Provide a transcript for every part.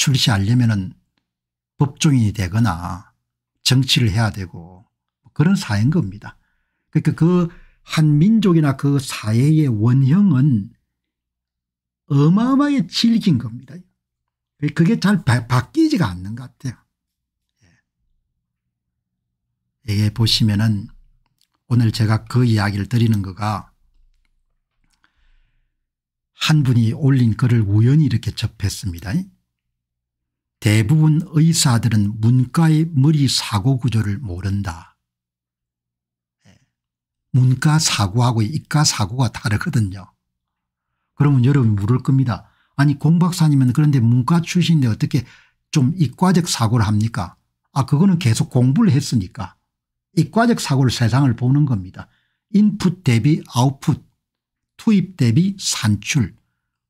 출시하려면 법조인이 되거나 정치를 해야 되고 뭐 그런 사회인 겁니다. 그러니까 그 한 민족이나 그 사회의 원형은 어마어마하게 질긴 겁니다. 그게 잘 바, 뀌지가 않는 것 같아요. 예. 이게 보시면은 오늘 제가 그 이야기를 드리는 거가 한 분이 올린 글을 우연히 이렇게 접했습니다. 대부분 의사들은 문과의 머리 사고 구조를 모른다. 예. 문과 사고하고 이과 사고가 다르거든요. 그러면 여러분 물을 겁니다. 아니 공 박사님은 그런데 문과 출신인데 어떻게 좀 이과적 사고를 합니까 아 그거는 계속 공부를 했으니까 이과적 사고를 세상을 보는 겁니다. 인풋 대비 아웃풋 투입 대비 산출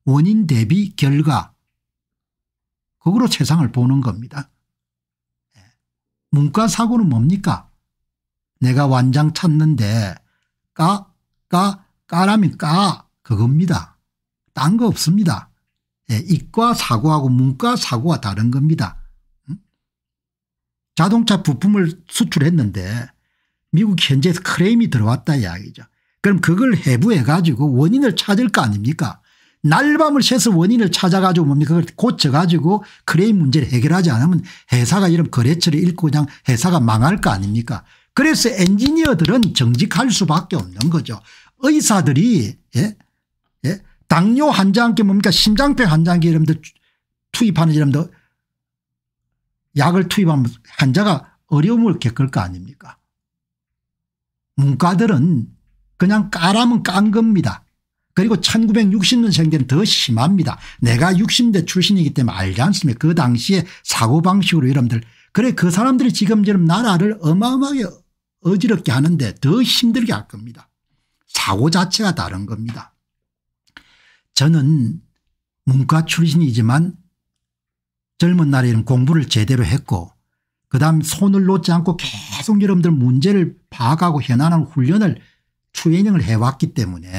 원인 대비 결과 그거로 세상을 보는 겁니다. 예. 문과사고는 뭡니까? 내가 완장 찾는데 까, 까, 까라면 까 그겁니다. 딴 거 없습니다. 예, 이과 사고하고 문과 사고가 다른 겁니다. 음? 자동차 부품을 수출했는데 미국 현지에서 크레임이 들어왔다 이야기죠. 그럼 그걸 해부해 가지고 원인을 찾을 거 아닙니까? 날밤을 새서 원인을 찾아가지고 뭡니까 그걸 고쳐가지고 크레임 문제를 해결하지 않으면 회사가 이런 거래처를 잃고 그냥 회사가 망할 거 아닙니까 그래서 엔지니어들은 정직할 수밖에 없는 거죠. 의사들이 예? 예? 당뇨 환자한테 뭡니까 심장병 환자한테 여러분들 투입하는 여러분들 약을 투입하면 환자가 어려움을 겪을 거 아닙니까 문과들은 그냥 까라면 깐 겁니다. 그리고 1960년 생대는 더 심합니다. 내가 60대 출신이기 때문에 알지 않습니까 그 당시에 사고방식으로 여러분들 그래 그 사람들이 지금 처럼 나라를 어마어마하게 어지럽게 하는데 더 힘들게 할 겁니다. 사고 자체가 다른 겁니다. 저는 문과 출신이지만 젊은 날에는 공부를 제대로 했고 그다음 손을 놓지 않고 계속 여러분들 문제를 파악하고 현안하는 훈련을 추레을 해왔기 때문에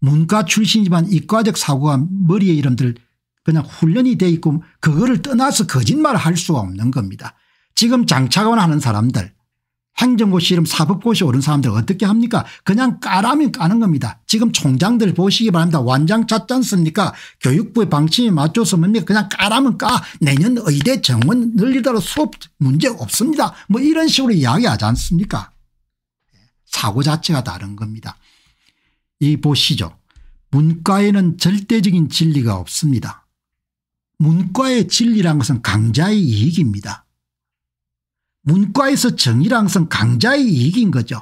문과 출신이지만 이과적 사고가 머리에 이름들 그냥 훈련이 돼 있고 그거를 떠나서 거짓말을 할 수가 없는 겁니다. 지금 장차관 하는 사람들 행정고시 이름 사법고시 오른 사람들 어떻게 합니까 그냥 까라면 까는 겁니다. 지금 총장들 보시기 바랍니다. 완장 찾지 않습니까 교육부의 방침에 맞춰서 뭡니까 그냥 까라면 까 내년 의대 정원 늘리더라도 수업 문제 없습니다. 뭐 이런 식으로 이야기하지 않습니까 예, 사고 자체가 다른 겁니다. 이 보시죠. 문과에는 절대적인 진리가 없습니다. 문과의 진리란 것은 강자의 이익입니다. 문과에서 정의란 것은 강자의 이익인 거죠.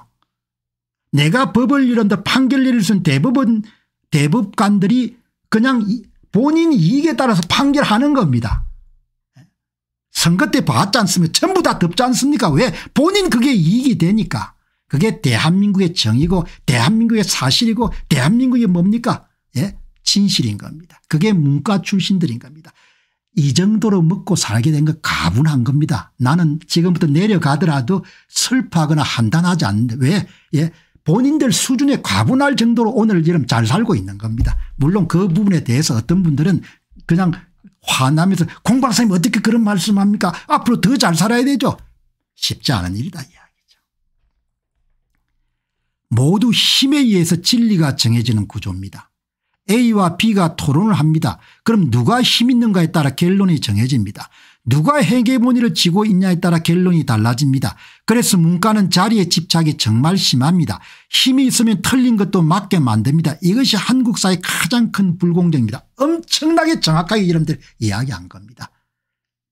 내가 법을 이런다 판결을 내릴 대법원 대법관들이 그냥 본인 이익에 따라서 판결하는 겁니다. 선거 때 봤지 않습니까? 전부 다 덮지 않습니까? 왜? 본인 그게 이익이 되니까. 그게 대한민국의 정의고 대한민국의 사실이고 대한민국이 뭡니까 예? 진실인 겁니다. 그게 문과 출신들인 겁니다. 이 정도로 먹고 살게 된건 가분한 겁니다. 나는 지금부터 내려가더라도 슬퍼하거나 한단하지 않는데 왜 예? 본인들 수준에 과분할 정도로 오늘 이름 잘 살고 있는 겁니다. 물론 그 부분에 대해서 어떤 분들은 그냥 화나면서 공박사님 어떻게 그런 말씀합니까 앞으로 더 잘 살아야 되죠. 쉽지 않은 일이다. 모두 힘에 의해서 진리가 정해지는 구조입니다. A와 B가 토론을 합니다. 그럼 누가 힘 있는가에 따라 결론이 정해집니다. 누가 해계본의를 지고 있냐에 따라 결론이 달라집니다. 그래서 문과는 자리에 집착이 정말 심합니다. 힘이 있으면 틀린 것도 맞게 만듭니다. 이것이 한국 사의 가장 큰 불공정입니다. 엄청나게 정확하게 여러분들 이야기한 겁니다.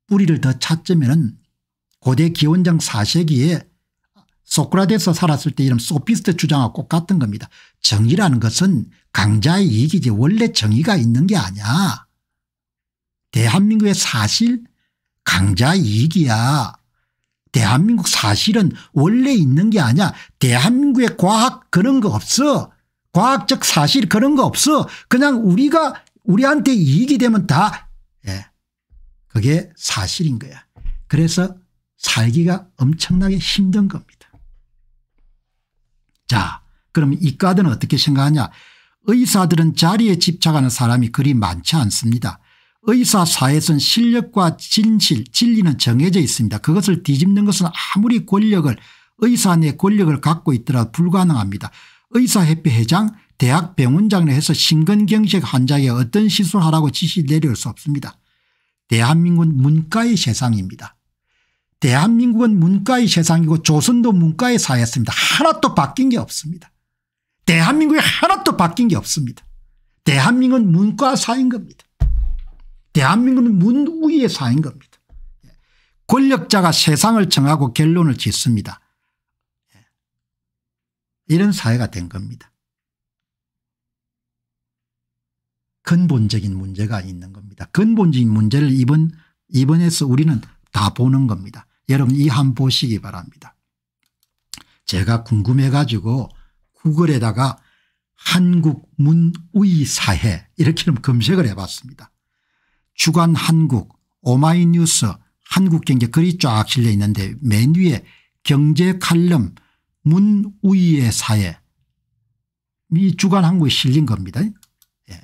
뿌리를 더 찾자면 고대 기원전 4세기에 소크라테스 살았을 때이런 소피스트 주장하고 꼭 같은 겁니다. 정의라는 것은 강자의 이익이지 원래 정의가 있는 게 아니야. 대한민국의 사실 강자의 이익이야. 대한민국 사실은 원래 있는 게 아니야. 대한민국의 과학 그런 거 없어. 과학적 사실 그런 거 없어. 그냥 우리가 우리한테 이익이 되면 다 예. 그게 사실인 거야. 그래서 살기가 엄청나게 힘든 겁니다. 그럼 이과들은 어떻게 생각하냐 의사들은 자리에 집착하는 사람이 그리 많지 않습니다. 의사 사회에선 실력과 진실 진리는 정해져 있습니다. 그것을 뒤집는 것은 아무리 권력을 의사 내 권력을 갖고 있더라도 불가능합니다. 의사협회 회장 대학 병원장을 해서 심근경색 환자에게 어떤 시술하라고 지시 내려올 수 없습니다. 대한민국은 문과의 세상입니다. 대한민국은 문과의 세상이고 조선도 문과의 사회였습니다. 하나도 바뀐 게 없습니다. 대한민국에 하나도 바뀐 게 없습니다. 대한민국은 문과사인 겁니다. 대한민국은 문우의 사인 겁니다. 권력자가 세상을 정하고 결론을 짓습니다. 이런 사회가 된 겁니다. 근본적인 문제가 있는 겁니다. 근본적인 문제를 이번, 이번에서 우리는 다 보는 겁니다. 여러분 이 한 보시기 바랍니다. 제가 궁금해 가지고 구글에다가 한국문의사회 이렇게 좀 검색을 해봤습니다. 주간 한국 오마이뉴스 한국경제 글이 쫙 실려 있는데 맨 위에 경제 칼럼 문의의 사회 이 주간 한국에 실린 겁니다. 예.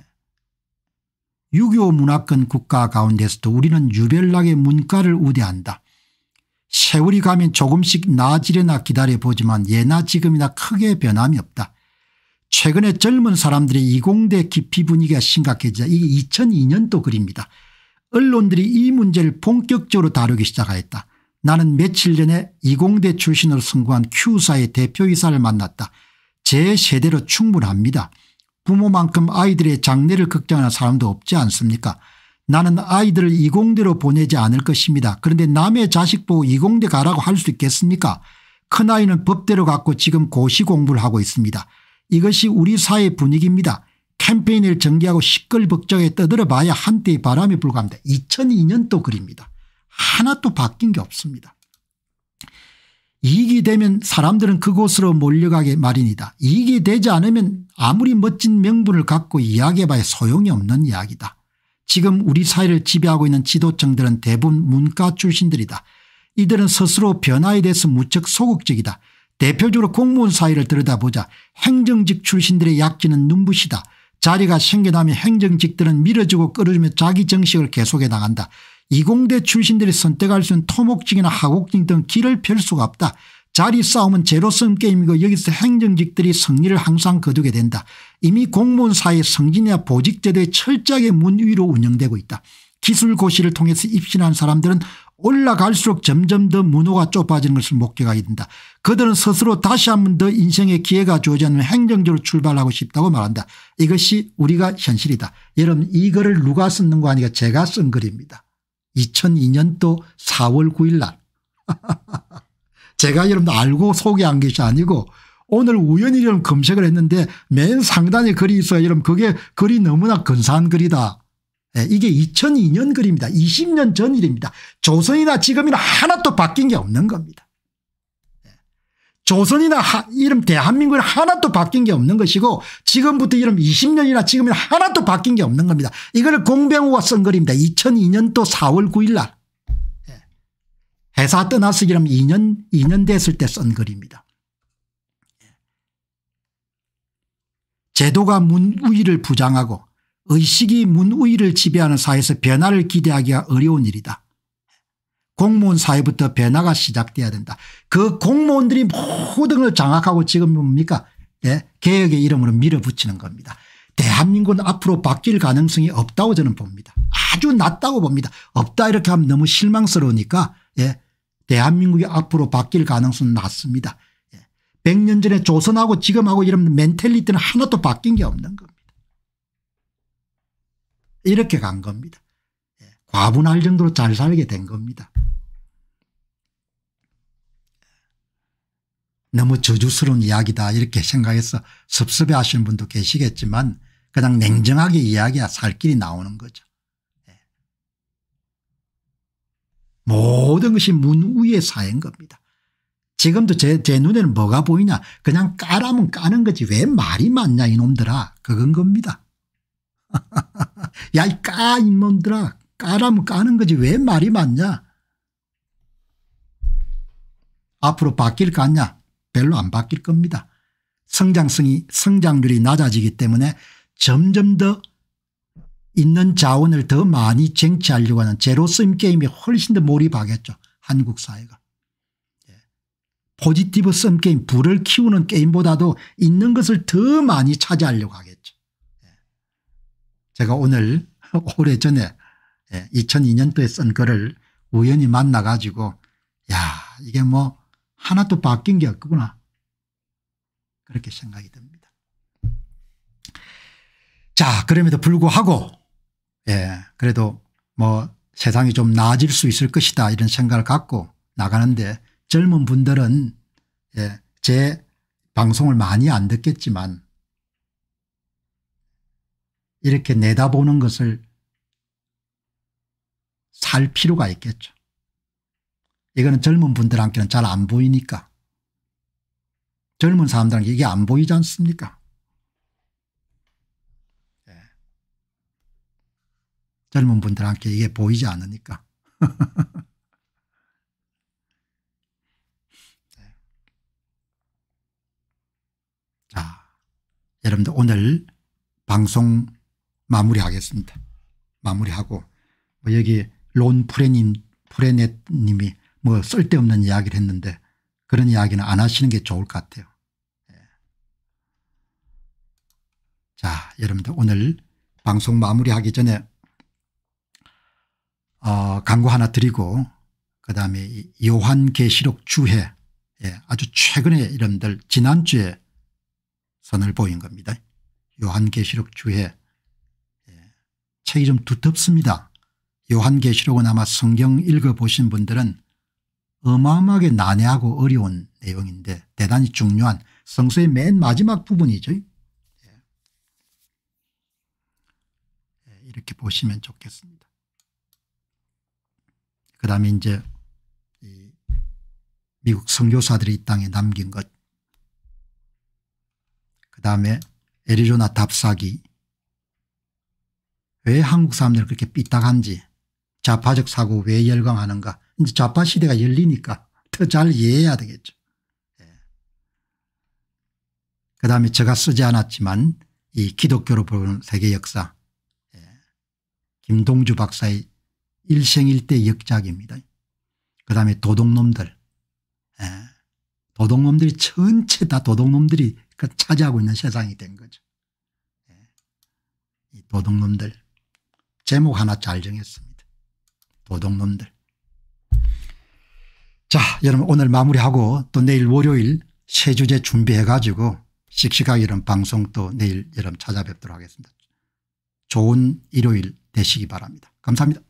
유교 문화권 국가 가운데서도 우리는 유별나게 문과를 우대한다. 세월이 가면 조금씩 나아지려나 기다려보지만 예나 지금이나 크게 변함이 없다. 최근에 젊은 사람들의 이공대 기피 분위기가 심각해지자 이게 2002년도 글입니다. 언론들이 이 문제를 본격적으로 다루기 시작하였다. 나는 며칠 전에 이공대 출신으로 선거한 Q사의 대표이사를 만났다. 제 세대로 충분합니다. 부모만큼 아이들의 장래를 걱정하는 사람도 없지 않습니까? 나는 아이들을 이공대로 보내지 않을 것입니다. 그런데 남의 자식 보고 이공대 가라고 할 수 있겠습니까 큰아이는 법대로 갖고 지금 고시 공부를 하고 있습니다. 이것이 우리 사회 분위기입니다. 캠페인을 전개하고 시끌벅적에 떠들어 봐야 한때의 바람에 불과합니다. 2002년도 그입니다 하나도 바뀐 게 없습니다. 이익이 되면 사람들은 그곳으로 몰려가게 마련이다. 이익이 되지 않으면 아무리 멋진 명분을 갖고 이야기해봐야 소용이 없는 이야기다. 지금 우리 사회를 지배하고 있는 지도층들은 대부분 문과 출신들이다. 이들은 스스로 변화에 대해서 무척 소극적이다. 대표적으로 공무원 사회를 들여다보자 행정직 출신들의 약지는 눈부시다. 자리가 생겨나면 행정직들은 밀어주고 끌어주며 자기 정식을 계속해 나간다. 이공대 출신들이 선택할 수 있는 토목직이나 하곡직 등 길을 펼 수가 없다. 자리 싸움은 제로섬 게임이고 여기서 행정직들이 승리를 항상 거두게 된다. 이미 공무원 사회 성진이나 보직제도의 철저하게 문 위로 운영되고 있다. 기술고시를 통해서 입신한 사람들은 올라갈수록 점점 더 문호가 좁아지는 것을 목격하게 된다. 그들은 스스로 다시 한 번 더 인생의 기회가 주어지 않는 행정적으로 출발하고 싶다고 말한다. 이것이 우리가 현실이다. 여러분 이 글을 누가 쓰는 거 아니가 제가 쓴 글입니다. 2002년도 4월 9일 날. 제가 여러분들 알고 소개한 것이 아니고 오늘 우연히 좀 검색을 했는데 맨 상단에 글이 있어요. 여러분 그게 글이 너무나 근사한 글이다. 네, 이게 2002년 글입니다. 20년 전 일입니다. 조선이나 지금이나 하나도 바뀐 게 없는 겁니다. 예, 조선이나 하, 이름 대한민국이 하나도 바뀐 게 없는 것이고 지금부터 이름 20년이나 지금이나 하나도 바뀐 게 없는 겁니다. 이걸 공병우가 쓴 글입니다. 2002년도 4월 9일 날. 회사 떠나서기라 2년 2년 됐을 때 쓴 글입니다. 제도가 문우위를 부장하고 의식이 문우위를 지배하는 사회에서 변화를 기대하기가 어려운 일이다. 공무원 사회부터 변화가 시작돼야 된다. 그 공무원들이 모든 걸 장악하고 지금 뭡니까 예? 개혁의 이름으로 밀어붙이는 겁니다. 대한민국은 앞으로 바뀔 가능성이 없다고 저는 봅니다. 아주 낮다고 봅니다. 없다 이렇게 하면 너무 실망스러우니까 예? 대한민국이 앞으로 바뀔 가능성은 낮습니다. 100년 예. 전에 조선하고 지금하고 이런 멘탈리티는 하나도 바뀐 게 없는 겁니다. 이렇게 간 겁니다. 예. 과분할 정도로 잘 살게 된 겁니다. 예. 너무 저주스러운 이야기다 이렇게 생각해서 섭섭해하시는 분도 계시겠지만 그냥 냉정하게 이야기야 살 길이 나오는 거죠. 모든 것이 문 위에 쌓인 겁니다. 지금도 제, 제 눈에는 뭐가 보이냐 그냥 까라면 까는 거지 왜 말이 많냐 이놈들아 그건 겁니다. 야 이까 이놈들아 까라면 까는 거지 왜 말이 많냐 앞으로 바뀔 거냐 별로 안 바뀔 겁니다. 성장성이 성장률이 낮아지기 때문에 점점 더 있는 자원을 더 많이 쟁취하려고 하는 제로임게임이 훨씬 더 몰입하겠죠. 한국 사회가. 예. 포지티브 썸 게임 불을 키우는 게임보다도 있는 것을 더 많이 차지하려고 하겠죠. 예. 제가 오늘 오래전에 2002년도에 예, 쓴 글을 우연히 만나 가지고 야 이게 뭐 하나도 바뀐 게 없구나. 그렇게 생각이 듭니다. 자 그럼에도 불구하고 예, 그래도 뭐 세상이 좀 나아질 수 있을 것이다 이런 생각을 갖고 나가는데 젊은 분들은 예, 제 방송을 많이 안 듣겠지만 이렇게 내다보는 것을 살 필요가 있겠죠. 이거는 젊은 분들한테는 잘 안 보이니까. 젊은 사람들한테 이게 안 보이지 않습니까 젊은 분들한테 이게 보이지 않으니까. 네. 자, 여러분들 오늘 방송 마무리하겠습니다. 마무리하고 뭐 여기 론 프레님 프레넷님이 뭐 쓸데없는 이야기를 했는데 그런 이야기는 안 하시는 게 좋을 것 같아요. 예. 자, 여러분들 오늘 방송 마무리하기 전에 어 광고 하나 드리고 그다음에 요한계시록 주해 예, 아주 최근의 이름들 지난주에 선을 보인 겁니다. 요한계시록 주해 예, 책이 좀 두텁습니다. 요한계시록은 아마 성경 읽어보신 분들은 어마어마하게 난해하고 어려운 내용인데 대단히 중요한 성서의 맨 마지막 부분이죠. 예, 예 이렇게 보시면 좋겠습니다. 그다음에 이제 미국 선교사들이 이 땅에 남긴 것. 그다음에 애리조나 답사기. 왜 한국 사람들이 그렇게 삐딱한지 좌파적 사고 왜 열광하는가. 이제 좌파 시대가 열리니까 더 잘 이해해야 되겠죠. 예. 그다음에 제가 쓰지 않았지만 이 기독교로 보는 세계 역사. 예. 김동주 박사의 일생일대 역작입니다. 그 다음에 도둑놈들. 예. 도둑놈들이 전체 다 도둑놈들이 그 차지하고 있는 세상이 된 거죠. 예. 도둑놈들. 제목 하나 잘 정했습니다. 도둑놈들. 자 여러분 오늘 마무리하고 또 내일 월요일 새 주제 준비해 가지고 씩씩하게 이런 방송 또 내일 여러분 찾아뵙도록 하겠습니다. 좋은 일요일 되시기 바랍니다. 감사합니다.